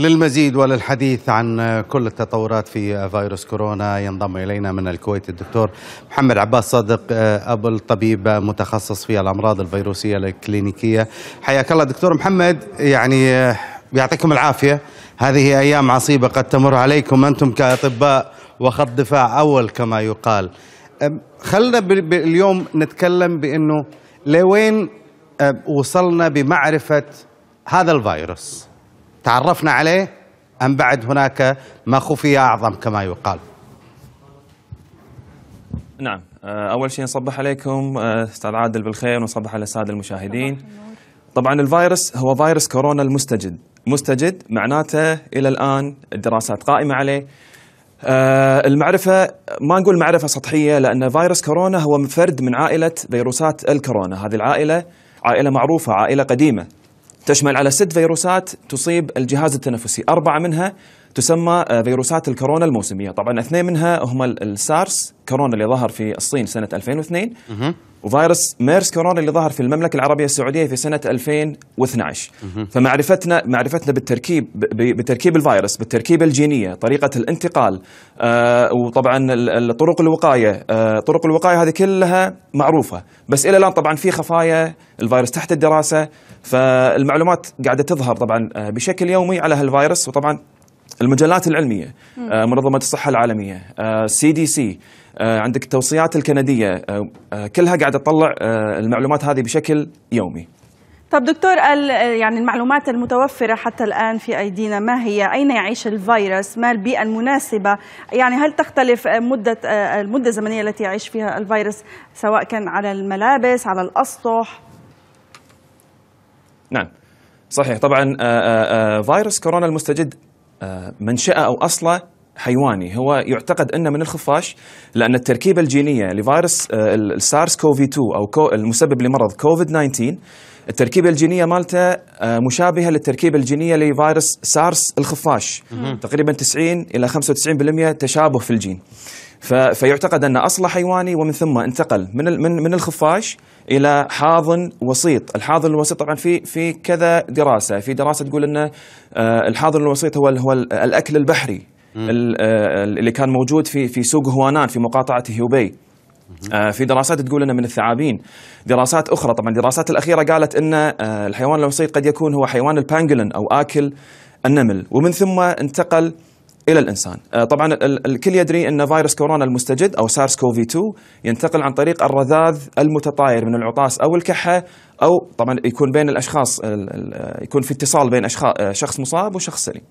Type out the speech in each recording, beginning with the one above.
للمزيد وللحديث عن كل التطورات في فيروس كورونا ينضم الينا من الكويت الدكتور محمد عباس صادق آه، أبو الطبيب متخصص في الامراض الفيروسيه الكلينيكيه حياك الله دكتور محمد يعني آه، يعطيكم العافيه هذه ايام عصيبه قد تمر عليكم انتم كاطباء وخط دفاع اول كما يقال خلنا اليوم نتكلم بانه لوين آه، وصلنا بمعرفه هذا الفيروس تعرفنا عليه أم بعد هناك ما خفي أعظم كما يقال نعم آه، أول شيء نصبح عليكم آه، أستاذ عادل بالخير ونصبح على السادة المشاهدين طبعا الفيروس هو فيروس كورونا المستجد مستجد معناته إلى الآن الدراسات قائمة عليه آه، المعرفة ما نقول معرفة سطحية لأن فيروس كورونا هو فرد من عائلة فيروسات الكورونا هذه العائلة عائلة معروفة عائلة قديمة تشمل على ست فيروسات تصيب الجهاز التنفسي أربعة منها تسمى آه، فيروسات الكورونا الموسمية طبعا اثنين منها هم السارس كورونا اللي ظهر في الصين سنة 2002 وفيروس ميرس كورونا اللي ظهر في المملكه العربيه السعوديه في سنه 2012 فمعرفتنا معرفتنا بالتركيب بتركيب الفيروس بالتركيبه الجينيه طريقه الانتقال آه وطبعا طرق الوقايه آه طرق الوقايه هذه كلها معروفه بس الى الان طبعا في خفايا الفيروس تحت الدراسه فالمعلومات قاعده تظهر طبعا آه، بشكل يومي على هالفيروس وطبعا المجلات العلميه آه منظمه الصحه العالميه سي دي سي آه، عندك التوصيات الكنديه آه، آه، كلها قاعده تطلع المعلومات هذه بشكل يومي طب دكتور يعني المعلومات المتوفرة حتى الآن في أيدينا ما هي؟ أين يعيش الفيروس؟ ما البيئة المناسبة؟ يعني هل تختلف مدة المدة الزمنية التي يعيش فيها الفيروس سواء كان على الملابس، على الأسطح؟ نعم صحيح طبعا فيروس كورونا المستجد منشأه أو أصله حيواني هو يعتقد انه من الخفاش لان التركيبه الجينيه لفيروس آه، السارس كوفي 2 او المسبب لمرض كوفيد 19 التركيبه الجينيه مالته آه، مشابهه للتركيبه الجينيه لفيروس سارس الخفاش تقريبا 90 الى 95% تشابه في الجين فيعتقد ان اصله حيواني ومن ثم انتقل من من من الخفاش الى حاضن وسيط، الحاضن الوسيط طبعا في في كذا دراسه، في دراسه تقول ان آه، الحاضن الوسيط هو هو الاكل البحري آه، اللي كان موجود في في سوق هوانان في مقاطعه هيوبي آه، في دراسات تقول انه من الثعابين دراسات اخرى طبعا الدراسات الاخيره قالت ان آه، الحيوان الوسيط قد يكون هو حيوان البانجلين او اكل النمل ومن ثم انتقل الى الانسان آه، طبعا الكل يدري ان فيروس كورونا المستجد او سارس كوفي 2 ينتقل عن طريق الرذاذ المتطاير من العطاس او الكحه او طبعا يكون بين الاشخاص يكون في اتصال بين آه، شخص مصاب وشخص سليم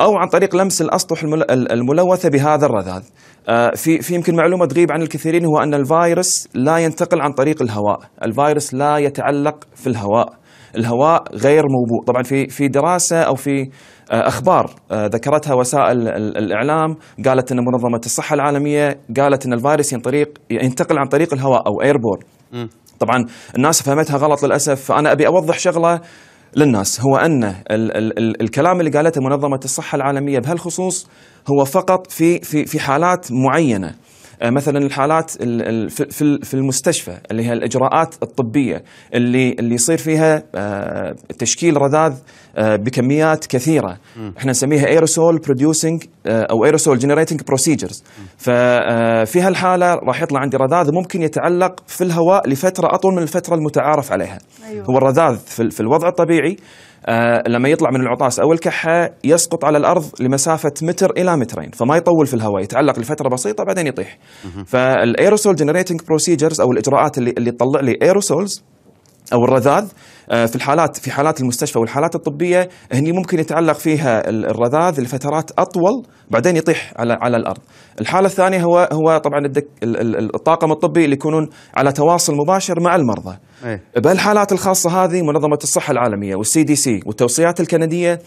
او عن طريق لمس الاسطح الملوثه بهذا الرذاذ آه، في في يمكن معلومه تغيب عن الكثيرين هو ان الفيروس لا ينتقل عن طريق الهواء الفيروس لا يتعلق في الهواء الهواء غير موبوء طبعا في في دراسه او في آه، اخبار آه، ذكرتها وسائل الاعلام قالت ان منظمه الصحه العالميه قالت ان الفيروس ينطريق ينتقل عن طريق الهواء او ايربور طبعا الناس فهمتها غلط للاسف فانا ابي اوضح شغله للناس هو ان ال ال ال الكلام اللي قالته منظمه الصحه العالميه بهالخصوص هو فقط في في في حالات معينه آه، مثلا الحالات في المستشفى اللي هي الاجراءات الطبيه اللي اللي يصير فيها آه، تشكيل رذاذ آه، بكميات كثيره احنا نسميها ايروسول بروديوسنج او ايروسول جنريتنج بروسيجرز ففي هالحاله راح يطلع عندي رذاذ ممكن يتعلق في الهواء لفتره اطول من الفتره المتعارف عليها أيوة. هو الرذاذ في الوضع الطبيعي آه لما يطلع من العطاس او الكحه يسقط على الارض لمسافه متر الى مترين فما يطول في الهواء يتعلق لفتره بسيطه بعدين يطيح فالايروسول جنريتنج بروسيجرز او الاجراءات اللي اللي تطلع لي ايروسولز او الرذاذ آه، في الحالات في حالات المستشفى والحالات الطبيه هني ممكن يتعلق فيها الرذاذ لفترات اطول بعدين يطيح على على الارض. الحاله الثانيه هو هو طبعا الدك الطاقم الطبي اللي يكونون على تواصل مباشر مع المرضى. أيه. بهالحالات الخاصه هذه منظمه الصحه العالميه والسي دي سي والتوصيات الكنديه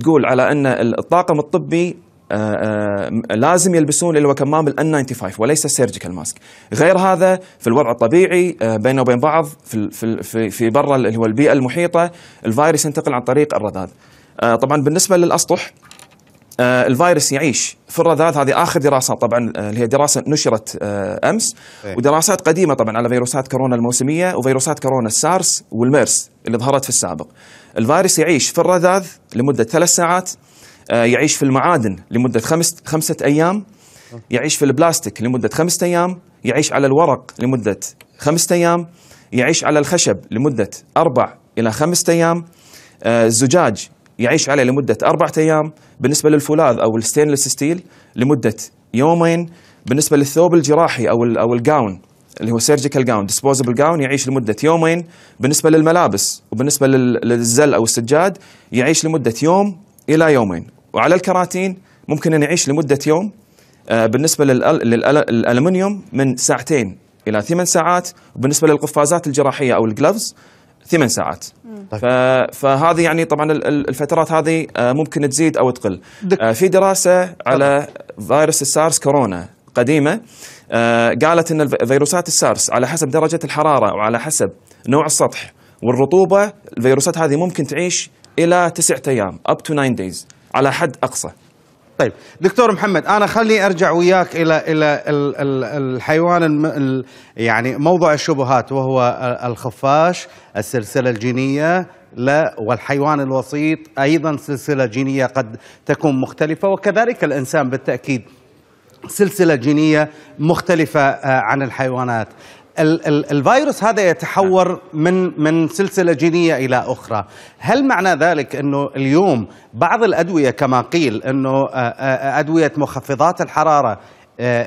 تقول على ان الطاقم الطبي آه، آه، لازم يلبسون اللي هو كمام ال N95 وليس السيرجيكال ماسك غير هذا في الوضع الطبيعي آه، بينه وبين بعض في في في برا اللي هو البيئه المحيطه الفيروس ينتقل عن طريق الرذاذ طبعا بالنسبه للاسطح الفيروس يعيش في الرذاذ هذه اخر دراسه طبعا اللي هي دراسه نشرت امس إيه. ودراسات قديمه طبعا على فيروسات كورونا الموسميه وفيروسات كورونا السارس والميرس اللي ظهرت في السابق الفيروس يعيش في الرذاذ لمده ثلاث ساعات آه، يعيش في المعادن لمدة خمس خمسة أيام يعيش في البلاستيك لمدة خمسة أيام يعيش على الورق لمدة خمسة أيام يعيش على الخشب لمدة أربع إلى خمسة أيام آه، الزجاج يعيش عليه لمدة أربعة أيام بالنسبة للفولاذ أو الستينلس ستيل لمدة يومين بالنسبة للثوب الجراحي أو أو الجاون اللي هو سيرجيكال جاون ديسبوزبل جاون يعيش لمدة يومين بالنسبة للملابس وبالنسبة للزل أو السجاد يعيش لمدة يوم إلى يومين وعلى الكراتين ممكن أن يعيش لمدة يوم آه، بالنسبة للألمنيوم من ساعتين إلى ثمان ساعات وبالنسبة للقفازات الجراحية أو الجلفز ثمان ساعات طيب. فهذه يعني طبعا الفترات هذه آه، ممكن تزيد او تقل دك. آه، في دراسه على فيروس السارس كورونا قديمه قالت ان فيروسات السارس على حسب درجه الحراره وعلى حسب نوع السطح والرطوبه الفيروسات هذه ممكن تعيش الى تسعة ايام اب تو 9 دايز على حد اقصى طيب دكتور محمد انا خلني ارجع وياك الى الى الحيوان يعني موضوع الشبهات وهو الخفاش السلسله الجينيه لا والحيوان الوسيط ايضا سلسله جينيه قد تكون مختلفه وكذلك الانسان بالتاكيد سلسله جينيه مختلفه آه، عن الحيوانات ال ال الفيروس هذا يتحور نعم. من من سلسله جينيه الى اخرى، هل معنى ذلك انه اليوم بعض الادويه كما قيل انه ادويه مخفضات الحراره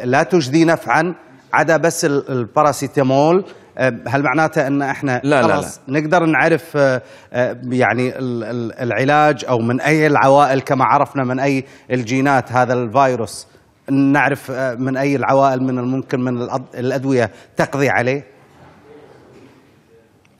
لا تجدي نفعا عدا بس الباراسيتامول هل معناته ان احنا لا لا لا. نقدر نعرف يعني العلاج او من اي العوائل كما عرفنا من اي الجينات هذا الفيروس نعرف آه، من أي العوائل من الممكن من الأدوية تقضي عليه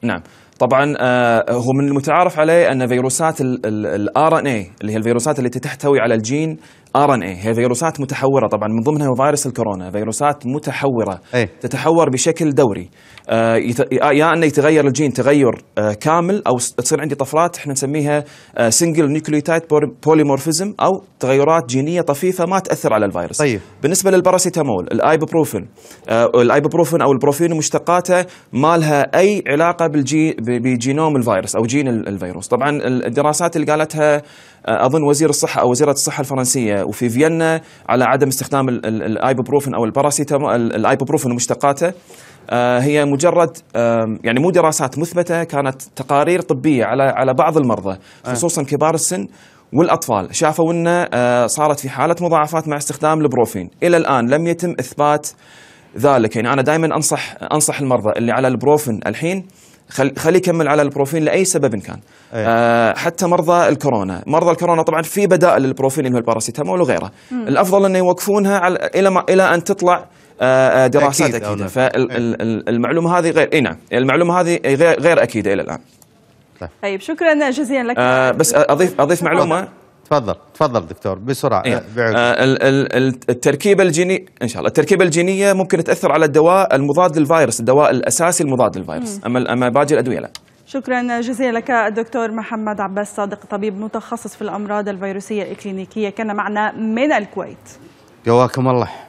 نعم طبعا آه، هو من المتعارف عليه ان فيروسات الار ان اي اللي هي الفيروسات التي تحتوي على الجين ار ان اي هي فيروسات متحوره طبعا من ضمنها فيروس الكورونا فيروسات متحوره أي. تتحور بشكل دوري آه يت... آه، يا انه يتغير الجين تغير آه كامل او تصير عندي طفرات احنا نسميها آه سنجل نيوكليوتايد بوليمورفيزم او تغيرات جينيه طفيفه ما تاثر على الفيروس طيب. بالنسبه للباراسيتامول الايبوبروفين آه الايبوبروفين او البروفين مشتقاته ما لها اي علاقه بالجي بجينوم الفيروس او جين الفيروس طبعا الدراسات اللي قالتها آه، اظن وزير الصحه او وزيره الصحه الفرنسيه وفي فيينا على عدم استخدام الايبوبروفين او الباراسيتامول الايبوبروفين ومشتقاته آه، هي مجرد يعني مو دراسات مثبته كانت تقارير طبيه على على بعض المرضى آه. خصوصا كبار السن والاطفال شافوا انه صارت في حاله مضاعفات مع استخدام البروفين الى الان لم يتم اثبات ذلك يعني انا دائما انصح انصح المرضى اللي على البروفين الحين خل خليه يكمل على البروفين لاي سبب إن كان أيه. آه حتى مرضى الكورونا مرضى الكورونا طبعا في بدائل للبروفين اللي هو الباراسيتامول وغيره مم. الافضل انه يوقفونها على الى ما الى ان تطلع آه, آه، دراسات اكيده أكيد. نعم. فالمعلومه أيه. هذه غير اي نعم المعلومه هذه غير غير اكيده الى الان طيب, طيب، شكرا جزيلا لك آه بس اضيف اضيف معلومه تفضل تفضل دكتور بسرعه إيه. آه، ال آه التركيبه الجينيه ان شاء الله التركيبه الجينيه ممكن تاثر على الدواء المضاد للفيروس الدواء الاساسي المضاد للفيروس اما اما باقي الادويه لا شكرا جزيلا لك الدكتور محمد عباس صادق طبيب متخصص في الامراض الفيروسيه الاكلينيكيه كان معنا من الكويت جواكم الله